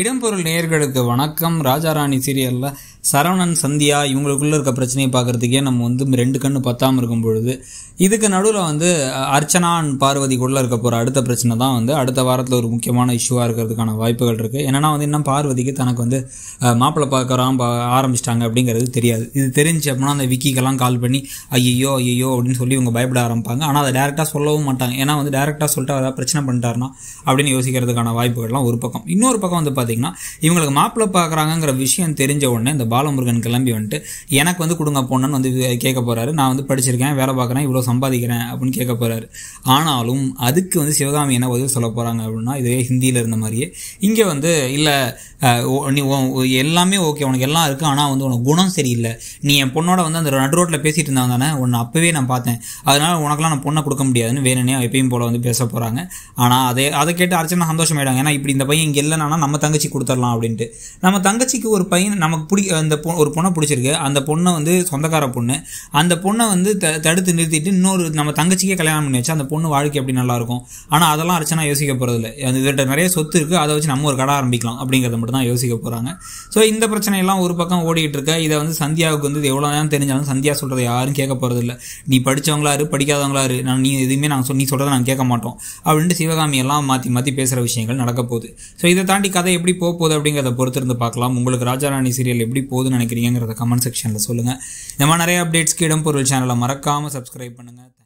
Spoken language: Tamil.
இடம்பொருள் நேயர்களுக்கு வணக்கம் ராஜாராணி சீரியல்ல சரவணன் சந்தியா இவங்களுக்குள்ளே இருக்க பிரச்சனையை பார்க்குறதுக்கே நம்ம வந்து ரெண்டு கண்ணு பத்தாமல் இருக்கும் பொழுது இதுக்கு நடுவில் வந்து அர்ச்சனா பார்வதிக்குள்ளே இருக்க போகிற அடுத்த பிரச்சனை தான் வந்து அடுத்த வாரத்தில் ஒரு முக்கியமான இஷ்யூவாக இருக்கிறதுக்கான வாய்ப்புகள் இருக்குது என்னென்னா வந்து இன்னும் பார்வதிக்கு தனக்கு வந்து மாப்பிள்ளை பார்க்குறான் ஆரம்பிச்சிட்டாங்க அப்படிங்கிறது தெரியாது இது தெரிஞ்சு அப்படின்னா அந்த விக்கிக்கெல்லாம் கால் பண்ணி ஐயோ ஐயோ அப்படின்னு சொல்லி இவங்க பயப்பட ஆரம்பிப்பாங்க ஆனால் அதை டேரெக்டாக சொல்லவும் மாட்டாங்க ஏன்னா வந்து டேரெக்டாக சொல்லிட்டு அதாவது பிரச்சனை பண்ணிட்டாருனா அப்படின்னு யோசிக்கிறதுக்கான வாய்ப்புகள்லாம் ஒரு பக்கம் இன்னொரு பக்கம் வந்து பார்த்திங்கன்னா இவங்களுக்கு மாப்பிள்ளை பார்க்குறாங்கிற விஷயம் தெரிஞ்ச உடனே இந்த பாலமுருகன் கிளம்பி வந்துட்டு எனக்கு வந்து கொடுங்க போனான்னு வந்து கேட்க போகிறாரு நான் வந்து படிச்சிருக்கேன் வேலை பார்க்குறேன் இவ்வளோ சம்பாதிக்கிறேன் அப்படின்னு கேட்க போகிறாரு ஆனாலும் அதுக்கு வந்து சிவகாமி என்ன பதில் சொல்ல போகிறாங்க அப்படின்னா இதுவே ஹிந்தியில் இருந்த மாதிரியே இங்கே வந்து இல்லை நீ எல்லாமே ஓகே உனக்கு எல்லாம் இருக்குது ஆனால் வந்து உனக்கு குணம் சரியில்லை நீ என் பொண்ணோட வந்து அந்த நடு ரோட்டில் பேசிகிட்டு இருந்தாங்க தானே உன்னை அப்போவே நான் பார்த்தேன் அதனால் உனக்கெல்லாம் நான் பொண்ணை கொடுக்க முடியாதுன்னு வேணுனே எப்பயும் போல் வந்து பேச போகிறாங்க ஆனால் அதே அதை கேட்டு அர்ச்சனை சந்தோஷமாயிடுவாங்க ஏன்னா இப்படி இந்த பையன் இங்கே இல்லைனா நம்ம தங்கச்சி கொடுத்துடலாம் அப்படின்ட்டு நம்ம தங்கச்சிக்கு ஒரு பையன் நமக்கு பிடி அந்த பொ ஒரு பொண்ணை பிடிச்சிருக்கு அந்த பொண்ணை வந்து சொந்தக்கார பொண்ணு அந்த பொண்ணை வந்து த தடுத்து நிறுத்திட்டு இன்னொரு நம்ம தங்கச்சிக்கே கல்யாணம் பண்ணி வச்சு அந்த பொண்ணு வாழ்க்கை எப்படி நல்லாயிருக்கும் ஆனால் அதெல்லாம் அர்ச்சனா யோசிக்க போகிறதில்ல அது இவர்கிட்ட நிறைய சொத்து இருக்குது அதை வச்சு நம்ம ஒரு கடை ஆரம்பிக்கலாம் அப்படிங்கிறத மட்டும் தான் யோசிக்க போகிறாங்க ஸோ இந்த பிரச்சனையெல்லாம் ஒரு பக்கம் ஓடிட்டு இருக்க இதை வந்து சந்தியாவுக்கு வந்து எவ்வளோ நேரம் தெரிஞ்சாலும் சந்தியா சொல்கிறத யாரும் கேட்க போகிறதில்ல நீ படித்தவங்களாரு படிக்காதவங்களாரு நான் நீ எதுவுமே நாங்கள் சொல் நீ சொல்கிறத நாங்கள் கேட்க மாட்டோம் அப்படின்ட்டு சிவகாமியெல்லாம் மாற்றி மாற்றி பேசுகிற விஷயங்கள் நடக்க போகுது ஸோ இதை தாண்டி கதை எப்படி போக போகுது அப்படிங்கிறத பொறுத்திருந்து பார்க்கலாம் உங்களுக்கு ராஜாராணி சீரியல் எப்படி போகுதுன்னு நினைக்கிறீங்கிறத கமெண்ட் செக்ஷனில் சொல்லுங்கள் இந்த மாதிரி நிறைய அப்டேட்ஸ்க்கு இடம்பொருள் பொருள் சேனலை மறக்காமல் சப்ஸ்கிரைப் பண்ணுங்கள்